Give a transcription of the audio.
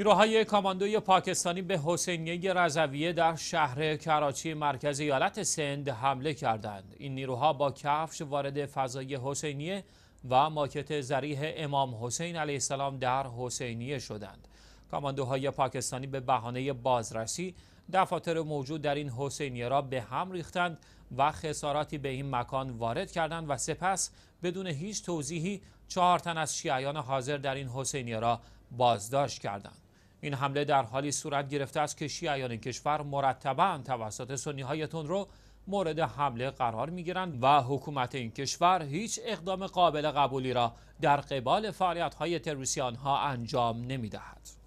نیروهای کاماندوی پاکستانی به حسینیه رضویه در شهر کراچی مرکز ایالت سند حمله کردند. این نیروها با کفش وارد فضای حسینیه و ماکت زریح امام حسین علیه السلام در حسینیه شدند. کاماندوهای پاکستانی به بهانه بازرسی دفاتر موجود در این حسینیه را به هم ریختند و خساراتی به این مکان وارد کردند و سپس بدون هیچ توضیحی چهار تن از شیعیان حاضر در این حسینیه را بازداشت کردند. این حمله در حالی صورت گرفته است که شیعیان کشور مرتبا توسط سنی های رو مورد حمله قرار می گیرند و حکومت این کشور هیچ اقدام قابل قبولی را در قبال فعالیت های تروریستی آنها انجام نمی دهد.